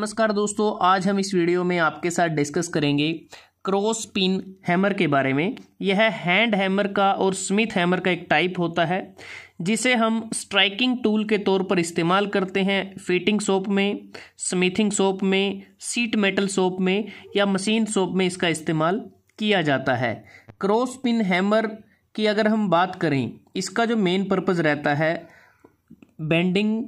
नमस्कार दोस्तों आज हम इस वीडियो में आपके साथ डिस्कस करेंगे क्रॉस पिन हैमर के बारे में यह है हैंड हैमर का और स्मिथ हैमर का एक टाइप होता है जिसे हम स्ट्राइकिंग टूल के तौर पर इस्तेमाल करते हैं फिटिंग सोप में स्मिथिंग सोप में सीट मेटल सोप में या मशीन सोप में इसका इस्तेमाल किया जाता है क्रॉस पिन हैमर की अगर हम बात करें इसका जो मेन पर्पज़ रहता है बेंडिंग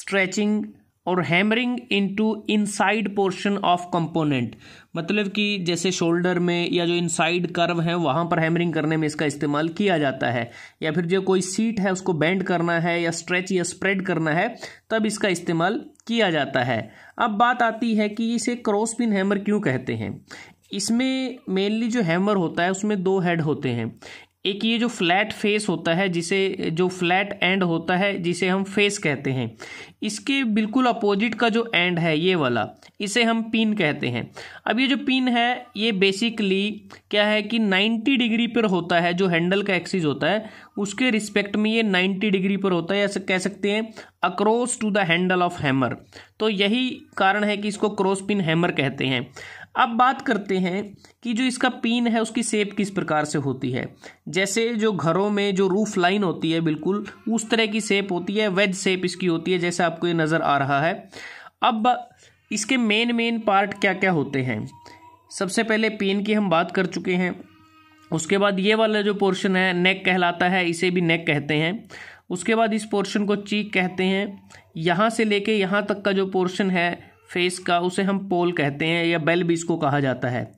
स्ट्रेचिंग और hammering into inside portion of component मतलब कि जैसे शोल्डर में या जो इनसाइड कर्व है वहाँ पर हैमरिंग करने में इसका इस्तेमाल किया जाता है या फिर जो कोई सीट है उसको बेंड करना है या स्ट्रेच या स्प्रेड करना है तब इसका इस्तेमाल किया जाता है अब बात आती है कि इसे क्रॉस पिन हैमर क्यों कहते हैं इसमें मेनली जो हैमर होता है उसमें दो हेड होते हैं एक ये जो फ्लैट फेस होता है जिसे जो फ्लैट एंड होता है जिसे हम फेस कहते हैं इसके बिल्कुल अपोजिट का जो एंड है ये वाला इसे हम पिन कहते हैं अब ये जो पिन है ये बेसिकली क्या है कि 90 डिग्री पर होता है जो हैंडल का एक्सिस होता है उसके रिस्पेक्ट में ये 90 डिग्री पर होता है या कह सकते हैं across to the handle of hammer तो यही कारण है कि इसको क्रॉस पिन हैमर कहते हैं अब बात करते हैं कि जो इसका पीन है उसकी सेप किस प्रकार से होती है जैसे जो घरों में जो रूफ लाइन होती है बिल्कुल उस तरह की सेप होती है वेज सेप इसकी होती है जैसे आपको ये नज़र आ रहा है अब इसके मेन मेन पार्ट क्या क्या होते हैं सबसे पहले पेन की हम बात कर चुके हैं उसके बाद ये वाला जो पोर्शन है नेक कहलाता है इसे भी नेक कहते हैं उसके बाद इस पोर्शन को चीक कहते हैं यहाँ से लेके यहाँ तक का जो पोर्शन है फेस का उसे हम पोल कहते हैं या बेल भी इसको कहा जाता है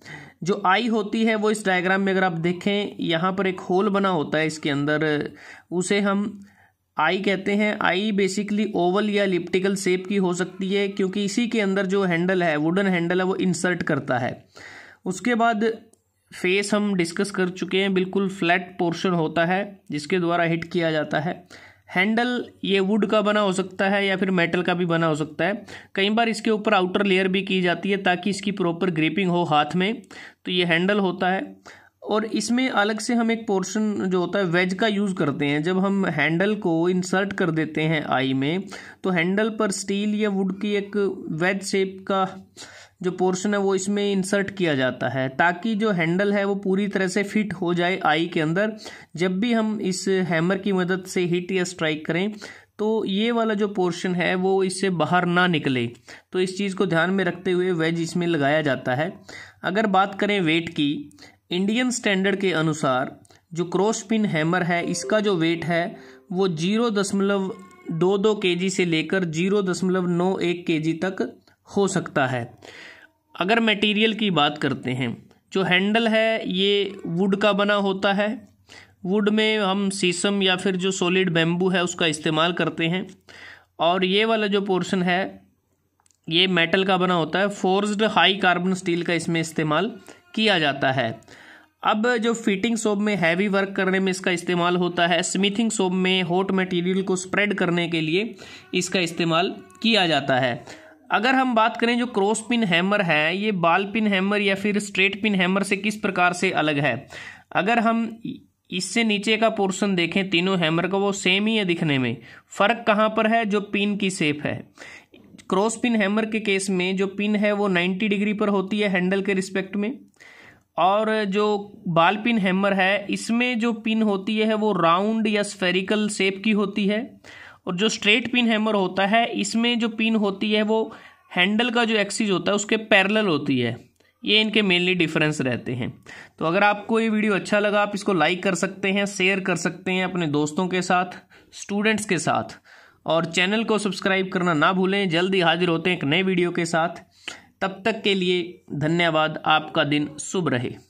जो आई होती है वो इस डायग्राम में अगर आप देखें यहाँ पर एक होल बना होता है इसके अंदर उसे हम आई कहते हैं आई बेसिकली ओवल या लिप्टिकल शेप की हो सकती है क्योंकि इसी के अंदर जो हैंडल है वुडन हैंडल है वो इंसर्ट करता है उसके बाद फेस हम डिस्कस कर चुके हैं बिल्कुल फ्लैट पोर्शन होता है जिसके द्वारा हिट किया जाता है हैंडल ये वुड का बना हो सकता है या फिर मेटल का भी बना हो सकता है कई बार इसके ऊपर आउटर लेयर भी की जाती है ताकि इसकी प्रॉपर ग्रिपिंग हो हाथ में तो ये हैंडल होता है और इसमें अलग से हम एक पोर्शन जो होता है वेज का यूज़ करते हैं जब हम हैंडल को इंसर्ट कर देते हैं आई में तो हैंडल पर स्टील या वुड की एक वेज शेप का जो पोर्शन है वो इसमें इंसर्ट किया जाता है ताकि जो हैंडल है वो पूरी तरह से फिट हो जाए आई के अंदर जब भी हम इस हैमर की मदद से हिट या स्ट्राइक करें तो ये वाला जो पोर्शन है वो इससे बाहर ना निकले तो इस चीज़ को ध्यान में रखते हुए वेज इसमें लगाया जाता है अगर बात करें वेट की इंडियन स्टैंडर्ड के अनुसार जो क्रॉस पिन हैमर है इसका जो वेट है वो जीरो दशमलव दो दो के से लेकर जीरो दशमलव नौ एक के तक हो सकता है अगर मटेरियल की बात करते हैं जो हैंडल है ये वुड का बना होता है वुड में हम सीसम या फिर जो सॉलिड बेम्बू है उसका इस्तेमाल करते हैं और ये वाला जो पोर्शन है ये मेटल का बना होता है फोर्स्ड हाई कार्बन स्टील का इसमें इस्तेमाल किया जाता है अब जो फिटिंग सोप में हैवी वर्क करने में इसका इस्तेमाल होता है स्मिथिंग सोप में हॉट मटेरियल को स्प्रेड करने के लिए इसका इस्तेमाल किया जाता है अगर हम बात करें जो क्रॉस पिन हैमर है ये बाल पिन हैमर या फिर स्ट्रेट पिन हैमर से किस प्रकार से अलग है अगर हम इससे नीचे का पोर्शन देखें तीनों हैमर का वो सेम ही है दिखने में फर्क कहाँ पर है जो पिन की सेप है क्रॉस पिन हैमर के केस में जो पिन है वो 90 डिग्री पर होती है हैंडल के रिस्पेक्ट में और जो बाल पिन हैमर है इसमें जो पिन होती है वो राउंड या स्फेरिकल सेप की होती है और जो स्ट्रेट पिन हैमर होता है इसमें जो पिन होती है वो हैंडल का जो एक्सिस होता है उसके पैरेलल होती है ये इनके मेनली डिफरेंस रहते हैं तो अगर आपको ये वीडियो अच्छा लगा आप इसको लाइक कर सकते हैं शेयर कर सकते हैं अपने दोस्तों के साथ स्टूडेंट्स के साथ और चैनल को सब्सक्राइब करना ना भूलें जल्दी हाजिर होते हैं एक नए वीडियो के साथ तब तक के लिए धन्यवाद आपका दिन शुभ रहे